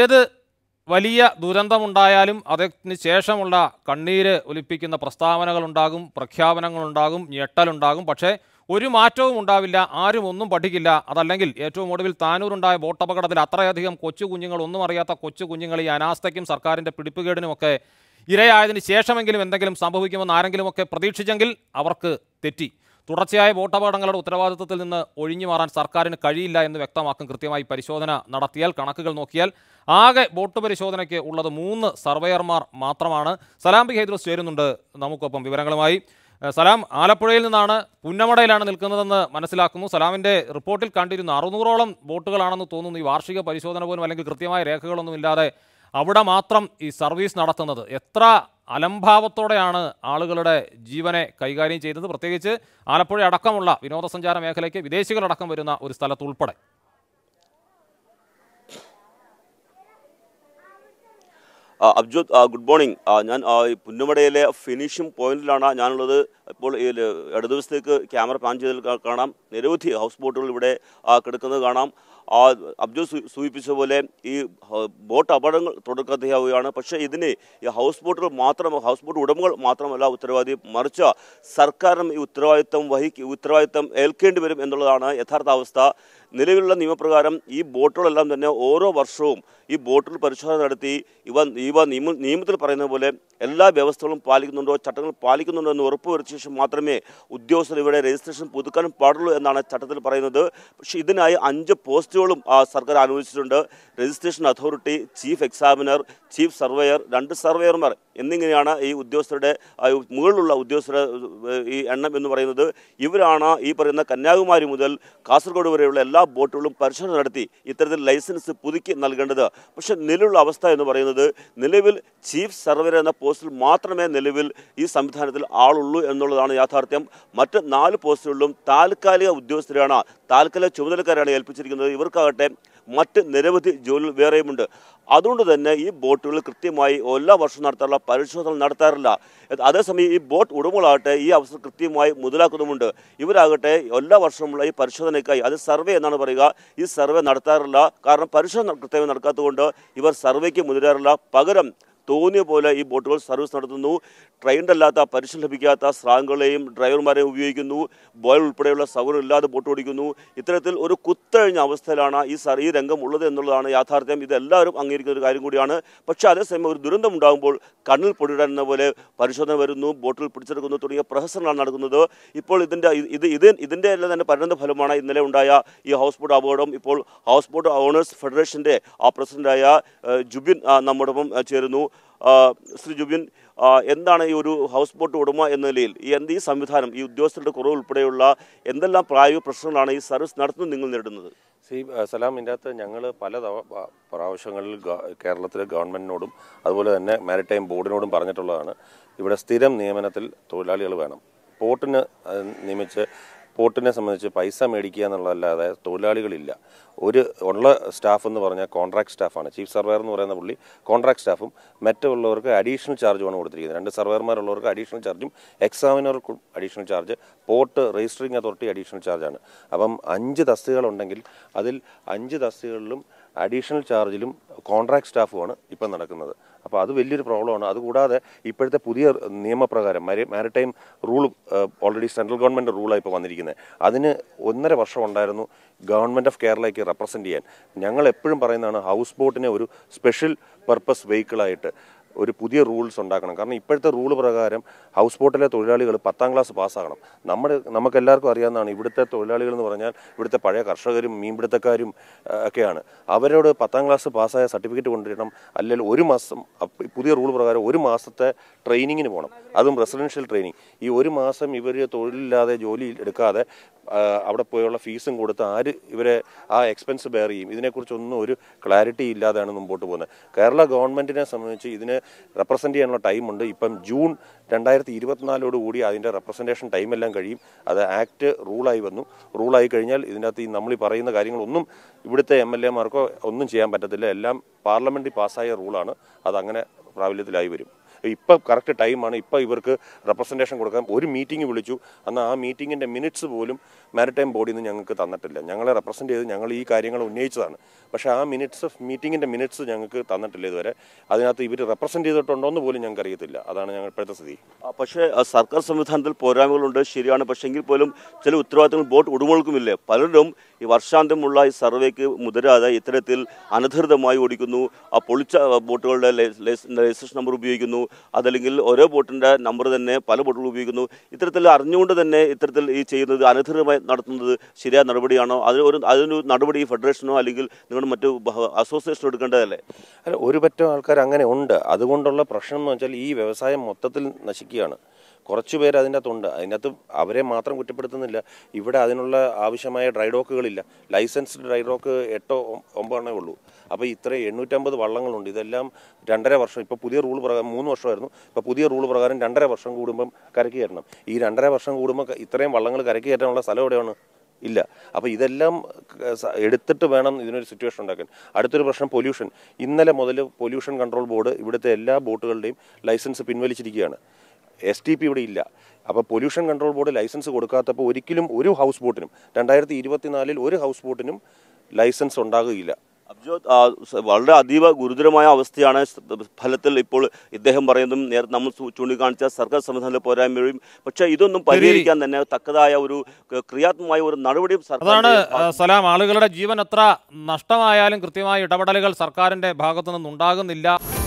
ഏത് വലിയ ദുരന്തമുണ്ടായാലും അതിന് ശേഷമുള്ള കണ്ണീര് ഒലിപ്പിക്കുന്ന പ്രസ്താവനകളുണ്ടാകും പ്രഖ്യാപനങ്ങളുണ്ടാകും ഞെട്ടലുണ്ടാകും പക്ഷേ ഒരു മാറ്റവും ഉണ്ടാവില്ല ആരും ഒന്നും പഠിക്കില്ല അതല്ലെങ്കിൽ ഏറ്റവും ഒടുവിൽ താനൂരുണ്ടായ ബോട്ടപകടത്തിൽ അത്രയധികം കൊച്ചു കുഞ്ഞുങ്ങൾ ഒന്നും അറിയാത്ത കൊച്ചു കുഞ്ഞുങ്ങൾ ഈ അനാസ്ഥയ്ക്കും സർക്കാരിൻ്റെ പിടിപ്പുകേടിനുമൊക്കെ ഇരയായതിന് ശേഷമെങ്കിലും എന്തെങ്കിലും സംഭവിക്കുമെന്ന് ആരെങ്കിലുമൊക്കെ പ്രതീക്ഷിച്ചെങ്കിൽ അവർക്ക് തെറ്റി തുടർച്ചയായ വോട്ടപകടങ്ങളുടെ ഉത്തരവാദിത്വത്തിൽ നിന്ന് ഒഴിഞ്ഞു മാറാൻ സർക്കാരിന് കഴിയില്ല എന്ന് വ്യക്തമാക്കും കൃത്യമായി പരിശോധന നടത്തിയാൽ കണക്കുകൾ നോക്കിയാൽ ആകെ വോട്ട് പരിശോധനയ്ക്ക് ഉള്ളത് മൂന്ന് സർവേയർമാർ മാത്രമാണ് സലാം ബി ഹൈദ്രോസ് ചേരുന്നുണ്ട് നമുക്കൊപ്പം വിവരങ്ങളുമായി സലാം ആലപ്പുഴയിൽ നിന്നാണ് പുന്നമടയിലാണ് നിൽക്കുന്നതെന്ന് മനസ്സിലാക്കുന്നു സലാമിൻ്റെ റിപ്പോർട്ടിൽ കണ്ടിരുന്ന അറുന്നൂറോളം വോട്ടുകളാണെന്ന് തോന്നുന്നു ഈ വാർഷിക പരിശോധന പോലും അല്ലെങ്കിൽ കൃത്യമായ രേഖകളൊന്നുമില്ലാതെ അവിടെ മാത്രം ഈ സർവീസ് നടത്തുന്നത് എത്ര അലംഭാവത്തോടെയാണ് ആളുകളുടെ ജീവനെ കൈകാര്യം ചെയ്തത് പ്രത്യേകിച്ച് ആലപ്പുഴ അടക്കമുള്ള വിനോദസഞ്ചാര മേഖലയ്ക്ക് വിദേശികളടക്കം വരുന്ന ഒരു സ്ഥലത്തുൾപ്പെടെ അബ്ജോത് ഗുഡ് മോർണിംഗ് ഞാൻ പുന്നുമടയിലെ ഫിനിഷിംഗ് പോയിന്റിലാണ് ഞാനുള്ളത് ഇപ്പോൾ ഈ ഇടതുവശത്തേക്ക് ക്യാമറ പാൻ ചെയ്തത് കാണാം നിരവധി ഹൗസ് ബോട്ടുകൾ ഇവിടെ കിടക്കുന്നത് കാണാം അബ്ദുൾ സൂചിപ്പിച്ച പോലെ ഈ ബോട്ട് അപകടങ്ങൾ തുടക്കത്തിയാവുകയാണ് പക്ഷേ ഇതിന് ഈ ഹൗസ് ബോട്ടുകൾ മാത്രം ഹൗസ് ബോട്ട് ഉടമകൾ മാത്രമല്ല ഉത്തരവാദി മറിച്ച് സർക്കാരിനും ഈ ഉത്തരവാദിത്തം വഹിക്കും ഉത്തരവാദിത്തം ഏൽക്കേണ്ടി വരും എന്നുള്ളതാണ് യഥാർത്ഥ അവസ്ഥ നിലവിലുള്ള നിയമപ്രകാരം ഈ ബോട്ടുകളെല്ലാം തന്നെ ഓരോ വർഷവും ഈ ബോട്ടുകൾ പരിശോധന നടത്തി ഇവ ഇവ നിയമ നിയമത്തിൽ പറയുന്ന പോലെ എല്ലാ വ്യവസ്ഥകളും പാലിക്കുന്നുണ്ടോ ചട്ടങ്ങൾ പാലിക്കുന്നുണ്ടോ എന്ന് ഉറപ്പുവരുത്തിയ ശേഷം മാത്രമേ ഉദ്യോഗസ്ഥർ ഇവിടെ രജിസ്ട്രേഷൻ പുതുക്കാൻ പാടുള്ളൂ എന്നാണ് ചട്ടത്തിൽ പറയുന്നത് പക്ഷേ ഇതിനായി അഞ്ച് പോസ്റ്റുകളും സർക്കാർ അനുവദിച്ചിട്ടുണ്ട് registration authority chief examiner chief surveyor രണ്ട് സർവേയർമാർ എന്നിങ്ങനെയാണ് ഈ ഉദ്യോഗസ്ഥരുടെ മുകളിലുള്ള ഉദ്യോഗസ്ഥരുടെ ഈ എണ്ണം എന്ന് പറയുന്നത് ഇവരാണ് ഈ പറയുന്ന കന്യാകുമാരി മുതൽ കാസർഗോഡ് വരെയുള്ള എല്ലാ ബോട്ടുകളും പരിശോധന നടത്തി ഇത്തരത്തിൽ ലൈസൻസ് പുതുക്കി നൽകേണ്ടത് പക്ഷേ നിലവിലുള്ള അവസ്ഥ എന്ന് പറയുന്നത് നിലവിൽ ചീഫ് സർവർ എന്ന പോസ്റ്റിൽ മാത്രമേ നിലവിൽ ഈ സംവിധാനത്തിൽ ആളുള്ളൂ എന്നുള്ളതാണ് യാഥാർത്ഥ്യം മറ്റ് നാല് പോസ്റ്റുകളിലും താൽക്കാലിക ഉദ്യോഗസ്ഥരാണ് താൽക്കാലിക ചുമതലക്കാരാണ് ഏൽപ്പിച്ചിരിക്കുന്നത് ഇവർക്കാകട്ടെ മറ്റ് നിരവധി ജോലികൾ വേറെയുമുണ്ട് അതുകൊണ്ട് തന്നെ ഈ ബോട്ടുകൾ കൃത്യമായി എല്ലാ വർഷവും നടത്താറുള്ള പരിശോധന നടത്താറില്ല അതേസമയം ഈ ബോട്ട് ഉടമകളാകട്ടെ ഈ അവസരം കൃത്യമായി മുതലാക്കുന്നുമുണ്ട് ഇവരാകട്ടെ എല്ലാ വർഷമുള്ള ഈ പരിശോധനയ്ക്കായി അത് സർവേ എന്നാണ് പറയുക ഈ സർവേ നടത്താറില്ല കാരണം പരിശോധന കൃത്യമായി നടക്കാത്തതുകൊണ്ട് ഇവർ സർവേക്ക് മുതിരാറില്ല പകരം തോന്നിയ പോലെ ഈ ബോട്ടുകൾ സർവീസ് നടത്തുന്നു ട്രെയിൻഡ് അല്ലാത്ത പരിശീലനം ലഭിക്കാത്ത സ്രാങ്കുകളെയും ഡ്രൈവർമാരെയും ഉപയോഗിക്കുന്നു ബോയൽ ഉൾപ്പെടെയുള്ള സൗകര്യം ഇല്ലാതെ ബോട്ട് ഓടിക്കുന്നു ഇത്തരത്തിൽ ഒരു കുത്തഴിഞ്ഞ അവസ്ഥയിലാണ് ഈ ഈ രംഗം ഉള്ളത് എന്നുള്ളതാണ് യാഥാർത്ഥ്യം ഇതെല്ലാവരും അംഗീകരിക്കുന്ന ഒരു കാര്യം കൂടിയാണ് പക്ഷേ അതേസമയം ഒരു ദുരന്തം ഉണ്ടാകുമ്പോൾ കണ്ണിൽ പൊടിയിടുന്ന പോലെ പരിശോധന വരുന്നു ബോട്ടിൽ പിടിച്ചെടുക്കുന്നു തുടങ്ങിയ പ്രഹസനമാണ് നടക്കുന്നത് ഇപ്പോൾ ഇതിൻ്റെ ഇത് ഇത് ഇതിൻ്റെ എല്ലാം തന്നെ പരിണത ഫലമാണ് ഇന്നലെ ഉണ്ടായ ഈ ഹൗസ് ബോട്ട് അപകടം ഇപ്പോൾ ഹൗസ് ബോട്ട് ഓണേഴ്സ് ഫെഡറേഷൻ്റെ ആ പ്രസിഡൻ്റായ ജുബിൻ നമ്മുടെ ചേരുന്നു ശ്രീ ജുബിൻ എന്താണ് ഈ ഒരു ഹൗസ് ബോട്ട് ഉടമ എന്ന നിലയിൽ ഈ എന്ത് ഈ സംവിധാനം ഈ ഉദ്യോഗസ്ഥരുടെ കുറവ് ഉൾപ്പെടെയുള്ള എന്തെല്ലാം പ്രായോഗിക പ്രശ്നങ്ങളാണ് ഈ സർവീസ് നടത്തുന്നത് നിങ്ങൾ നേരിടുന്നത് സലാം ഇതിൻ്റെ അകത്ത് ഞങ്ങൾ പല പ്രാവശ്യങ്ങളിൽ കേരളത്തിലെ ഗവൺമെൻറ്റിനോടും അതുപോലെ തന്നെ മാരിടൈം ബോർഡിനോടും പറഞ്ഞിട്ടുള്ളതാണ് ഇവിടെ സ്ഥിരം നിയമനത്തിൽ തൊഴിലാളികൾ വേണം പോർട്ടിന് നിയമിച്ച് പോർട്ടിനെ സംബന്ധിച്ച് പൈസ മേടിക്കുക എന്നുള്ളതല്ലാതെ തൊഴിലാളികളില്ല ഒരു ഉള്ള സ്റ്റാഫ് എന്ന് പറഞ്ഞാൽ കോൺട്രാക്ട് സ്റ്റാഫാണ് ചീഫ് സർവേർ എന്ന് പറയുന്ന പുള്ളി കോൺട്രാക്ട് സ്റ്റാഫും മറ്റുള്ളവർക്ക് അഡീഷണൽ ചാർജുമാണ് കൊടുത്തിരിക്കുന്നത് രണ്ട് സർവേർമാരുള്ളവർക്ക് അഡീഷണൽ ചാർജും എക്സാമിനർക്കും additional charge port registering authority additional ചാർജാണ് അപ്പം അഞ്ച് തസ്തികകളുണ്ടെങ്കിൽ അതിൽ അഞ്ച് തസ്തികകളിലും അഡീഷണൽ ചാർജിലും കോൺട്രാക്ട് സ്റ്റാഫുമാണ് ഇപ്പം നടക്കുന്നത് അപ്പോൾ അത് വലിയൊരു പ്രോബ്ലമാണ് അതുകൂടാതെ ഇപ്പോഴത്തെ പുതിയ നിയമപ്രകാരം maritime rule already central government റൂളാണ് ഇപ്പോൾ വന്നിരിക്കുന്നത് അതിന് ഒന്നര വർഷം ഉണ്ടായിരുന്നു ഗവൺമെൻറ് ഓഫ് കേരളയ്ക്ക് റെപ്രസെൻ്റ് ചെയ്യാൻ ഞങ്ങൾ എപ്പോഴും പറയുന്നതാണ് ഹൗസ് ബോട്ടിനെ ഒരു സ്പെഷ്യൽ പർപ്പസ് വെഹിക്കിളായിട്ട് ഒരു പുതിയ റൂൾസ് ഉണ്ടാക്കണം കാരണം ഇപ്പോഴത്തെ റൂൾ പ്രകാരം ഹൗസ് ബോട്ടിലെ തൊഴിലാളികൾ പത്താം ക്ലാസ് പാസ്സാകണം നമ്മുടെ നമുക്ക് എല്ലാവർക്കും അറിയാവുന്നതാണ് ഇവിടുത്തെ തൊഴിലാളികൾ എന്ന് പറഞ്ഞാൽ ഇവിടുത്തെ പഴയ കർഷകരും മീൻപിടുത്തക്കാരും ഒക്കെയാണ് അവരോട് പത്താം ക്ലാസ് പാസ്സായ സർട്ടിഫിക്കറ്റ് കൊണ്ടുവരണം അല്ലെങ്കിൽ ഒരു മാസം പുതിയ റൂൾ പ്രകാരം ഒരു മാസത്തെ ട്രെയിനിങ്ങിന് പോകണം അതും റെസിഡൻഷ്യൽ ട്രെയിനിങ് ഈ ഒരു മാസം ഇവർ തൊഴിലില്ലാതെ ജോലി എടുക്കാതെ അവിടെ പോയുള്ള ഫീസും കൊടുത്ത് ആര് ഇവരെ ആ എക്സ്പെൻസ് ബെയർ ചെയ്യും ഇതിനെക്കുറിച്ചൊന്നും ഒരു ക്ലാരിറ്റി ഇല്ലാതെയാണ് മുമ്പോട്ട് പോകുന്നത് കേരള ഗവൺമെൻറ്റിനെ സംബന്ധിച്ച് ഇതിന് റെപ്രസെന്റ് ചെയ്യാനുള്ള ടൈമുണ്ട് ഇപ്പം ജൂൺ രണ്ടായിരത്തി കൂടി അതിൻ്റെ റെപ്രസെൻറ്റേഷൻ ടൈമെല്ലാം കഴിയും അത് ആക്ട് റൂളായി വന്നു റൂളായി കഴിഞ്ഞാൽ ഇതിനകത്ത് ഈ നമ്മൾ ഈ പറയുന്ന കാര്യങ്ങളൊന്നും ഇവിടുത്തെ എം എൽ എമാർക്കോ ഒന്നും ചെയ്യാൻ പറ്റത്തില്ല എല്ലാം പാർലമെൻറ്റിൽ പാസ്സായ റൂളാണ് അതങ്ങനെ പ്രാബല്യത്തിലായി വരും ഇപ്പോൾ കറക്റ്റ് ടൈമാണ് ഇപ്പോൾ ഇവർക്ക് റെപ്രസെൻറ്റേഷൻ കൊടുക്കാൻ ഒരു മീറ്റിംഗ് വിളിച്ചു അന്ന് ആ മീറ്റിങ്ങിൻ്റെ മിനിറ്റ്സ് പോലും മാരിടൈം ബോഡിയിൽ നിന്ന് ഞങ്ങൾക്ക് തന്നിട്ടില്ല ഞങ്ങളെ റെപ്രസെൻറ്റ് ചെയ്ത് ഞങ്ങൾ ഈ കാര്യങ്ങൾ ഉന്നയിച്ചതാണ് പക്ഷേ ആ മിനിറ്റ്സ് മീറ്റിങ്ങിൻ്റെ മിനിറ്റ്സ് ഞങ്ങൾക്ക് തന്നിട്ടില്ല ഇതുവരെ അതിനകത്ത് ഇവർ റെപ്രസെൻറ്റ് ചെയ്തിട്ടുണ്ടോ എന്ന് പോലും ഞങ്ങൾക്ക് അറിയത്തില്ല അതാണ് ഞങ്ങൾ ഇപ്പോഴത്തെ സ്ഥിതി പക്ഷേ സർക്കാർ സംവിധാനത്തിൽ പോരായ്മകളുണ്ട് ശരിയാണ് പക്ഷേ എങ്കിൽ പോലും ചില ഉത്തരവാദിത്തങ്ങൾ ബോട്ട് ഉടമകൾക്കുമില്ലേ പലരും ഈ വർഷാന്തമുള്ള ഈ സർവേക്ക് മുതരാതെ ഇത്തരത്തിൽ അനധികൃതമായി ഓടിക്കുന്നു ആ പൊളിച്ച ബോട്ടുകളുടെ ലൈസൻസ് നമ്പർ ഉപയോഗിക്കുന്നു അതല്ലെങ്കിൽ ഓരോ ബോട്ടിൻ്റെ നമ്പർ തന്നെ പല ബോട്ടുകൾ ഉപയോഗിക്കുന്നു ഇത്തരത്തിൽ അറിഞ്ഞുകൊണ്ട് തന്നെ ഇത്തരത്തിൽ ഈ ചെയ്യുന്നത് അനധികൃതമായി നടത്തുന്നത് ശരിയായ നടപടിയാണോ അതിന് ഒരു അതിനൊരു നടപടി ഫെഡറേഷനോ അല്ലെങ്കിൽ നിങ്ങൾ മറ്റു അസോസിയേഷനോ എടുക്കേണ്ടതല്ലേ അല്ല ഒരു പറ്റം ആൾക്കാർ അങ്ങനെ ഉണ്ട് അതുകൊണ്ടുള്ള പ്രശ്നം എന്ന് വെച്ചാൽ ഈ വ്യവസായം മൊത്തത്തിൽ നശിക്കുകയാണ് കുറച്ച് പേര് അതിൻ്റെ അകത്തുണ്ട് അതിനകത്ത് അവരെ മാത്രം കുറ്റപ്പെടുത്തുന്നില്ല ഇവിടെ അതിനുള്ള ആവശ്യമായ ഡ്രൈ ഡോക്കുകളില്ല ലൈസൻസ്ഡ് ഡ്രൈ ഡോക്ക് എട്ടോ ഒമ്പതെണ്ണേ ഉള്ളൂ അപ്പോൾ ഇത്രയും എണ്ണൂറ്റമ്പത് വള്ളങ്ങളുണ്ട് ഇതെല്ലാം രണ്ടര വർഷം ഇപ്പോൾ പുതിയ റൂൾ പ്രകാരം മൂന്ന് വർഷമായിരുന്നു ഇപ്പോൾ പുതിയ റൂൾ പ്രകാരം രണ്ടര വർഷം കൂടുമ്പം കരക്ക് കയറണം ഈ രണ്ടര വർഷം കൂടുമ്പോൾ ഇത്രയും വള്ളങ്ങൾ കരക്ക് കയറ്റാനുള്ള സ്ഥലം എവിടെയാണ് ഇല്ല അപ്പോൾ ഇതെല്ലാം എടുത്തിട്ട് വേണം ഇതിനൊരു സിറ്റുവേഷൻ ഉണ്ടാക്കാൻ അടുത്തൊരു പ്രശ്നം പൊല്യൂഷൻ ഇന്നലെ മുതൽ പൊല്യൂഷൻ കൺട്രോൾ ബോർഡ് ഇവിടുത്തെ എല്ലാ ബോട്ടുകളുടെയും ലൈസൻസ് പിൻവലിച്ചിരിക്കുകയാണ് എസ് ടി പി ഇവിടെ ഇല്ല അപ്പോൾ പൊല്യൂഷൻ കൺട്രോൾ ബോർഡ് ലൈസൻസ് കൊടുക്കാത്തപ്പോൾ ഒരിക്കലും ഒരു ഹൗസ് ബോട്ടിനും രണ്ടായിരത്തി ഇരുപത്തിനാലിൽ ഒരു ഹൗസ് ബോട്ടിനും ലൈസൻസ് ഉണ്ടാകുകയില്ല അബ്ജോത് വളരെ അതീവ ഗുരുതരമായ അവസ്ഥയാണ് ഫലത്തിൽ ഇപ്പോൾ ഇദ്ദേഹം പറയുന്നതും നേരത്തെ നമ്മൾ ചൂണ്ടിക്കാണിച്ച സർക്കാർ സംവിധാനത്തിലെ പോരായ്മയും പക്ഷേ ഇതൊന്നും പരിഹരിക്കാൻ തന്നെ തക്കതായ ഒരു ക്രിയാത്മകമായ ഒരു നടപടിയും അതാണ് സലാം ആളുകളുടെ ജീവൻ എത്ര നഷ്ടമായാലും കൃത്യമായ ഇടപെടലുകൾ സർക്കാരിന്റെ ഭാഗത്തു നിന്നുണ്ടാകുന്നില്ല